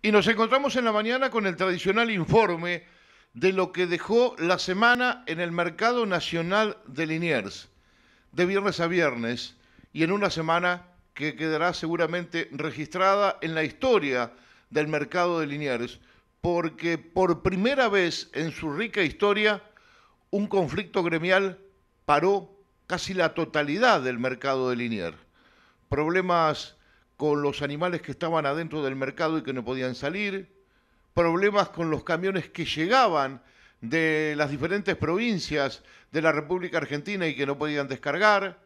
Y nos encontramos en la mañana con el tradicional informe de lo que dejó la semana en el mercado nacional de Liniers, de viernes a viernes, y en una semana que quedará seguramente registrada en la historia del mercado de Liniers, porque por primera vez en su rica historia, un conflicto gremial paró casi la totalidad del mercado de Liniers. Problemas con los animales que estaban adentro del mercado y que no podían salir, problemas con los camiones que llegaban de las diferentes provincias de la República Argentina y que no podían descargar,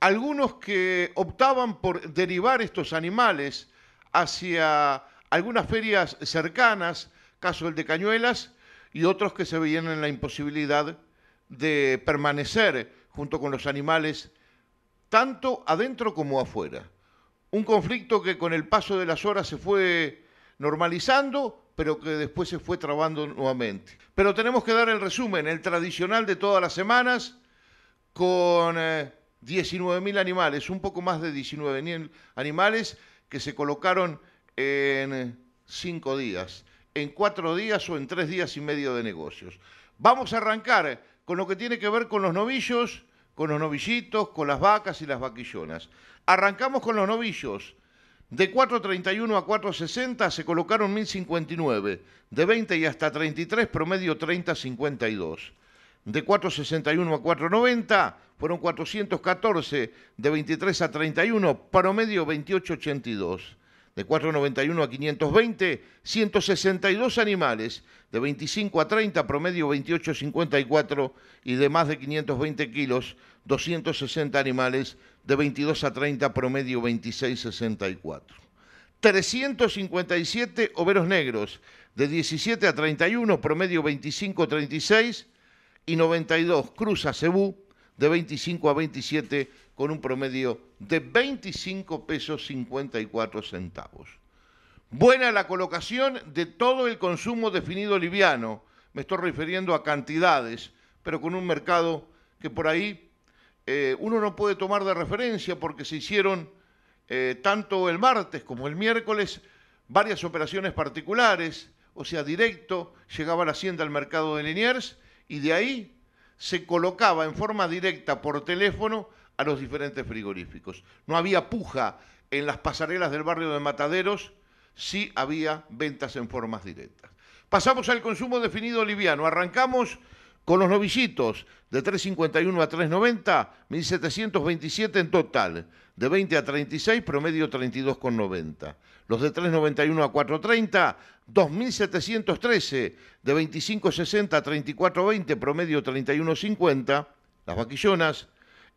algunos que optaban por derivar estos animales hacia algunas ferias cercanas, caso el de Cañuelas, y otros que se veían en la imposibilidad de permanecer junto con los animales, tanto adentro como afuera. Un conflicto que con el paso de las horas se fue normalizando, pero que después se fue trabando nuevamente. Pero tenemos que dar el resumen, el tradicional de todas las semanas, con 19.000 eh, animales, un poco más de 19.000 animales que se colocaron en cinco días, en cuatro días o en tres días y medio de negocios. Vamos a arrancar con lo que tiene que ver con los novillos con los novillitos, con las vacas y las vaquillonas. Arrancamos con los novillos. De 4.31 a 4.60 se colocaron 1.059, de 20 y hasta 33 promedio 30.52. De 4.61 a 4.90 fueron 414, de 23 a 31 promedio 28.82 de 491 a 520, 162 animales de 25 a 30, promedio 28,54, y de más de 520 kilos, 260 animales de 22 a 30, promedio 26,64. 357 overos negros de 17 a 31, promedio 25,36, y 92 cruzas cebú de 25 a 27, con un promedio de 25 pesos 54 centavos. Buena la colocación de todo el consumo definido liviano, me estoy refiriendo a cantidades, pero con un mercado que por ahí eh, uno no puede tomar de referencia porque se hicieron eh, tanto el martes como el miércoles varias operaciones particulares, o sea, directo llegaba la hacienda al mercado de Liniers y de ahí se colocaba en forma directa por teléfono a los diferentes frigoríficos. No había puja en las pasarelas del barrio de Mataderos, sí había ventas en formas directas. Pasamos al consumo definido liviano. Arrancamos con los novillitos de 3.51 a 3.90, 1.727 en total, de 20 a 36, promedio 32.90. Los de 3.91 a 4.30, 2.713, de 25.60 a 34.20, promedio 31.50. Las vaquillonas,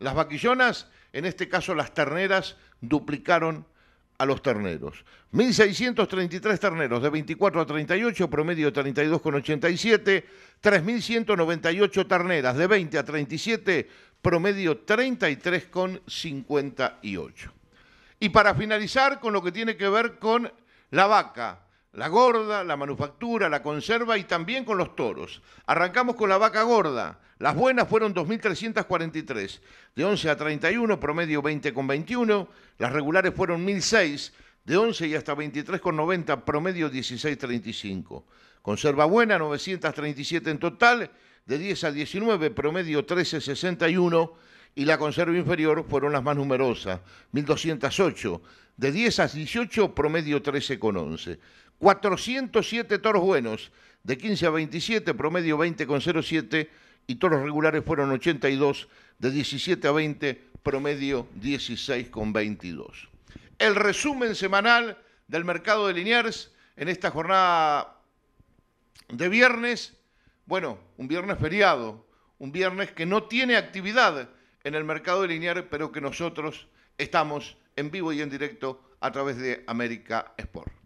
Las vaquillonas, en este caso las terneras, duplicaron a los terneros. 1.633 terneros de 24 a 38, promedio 32,87. 3.198 terneras de 20 a 37, promedio 33,58. Y para finalizar con lo que tiene que ver con la vaca, la gorda, la manufactura, la conserva y también con los toros. Arrancamos con la vaca gorda. Las buenas fueron 2.343, de 11 a 31, promedio 20 con 21. Las regulares fueron 1.006, de 11 y hasta 23 con 90, promedio 16.35. Conserva buena, 937 en total, de 10 a 19, promedio 13.61. Y la conserva inferior fueron las más numerosas, 1.208, de 10 a 18, promedio 13 con 11. 407 toros buenos, de 15 a 27, promedio 20,07 y toros regulares fueron 82, de 17 a 20, promedio 16,22. El resumen semanal del mercado de Liniers en esta jornada de viernes, bueno, un viernes feriado, un viernes que no tiene actividad en el mercado de Liniers, pero que nosotros estamos en vivo y en directo a través de América Sport.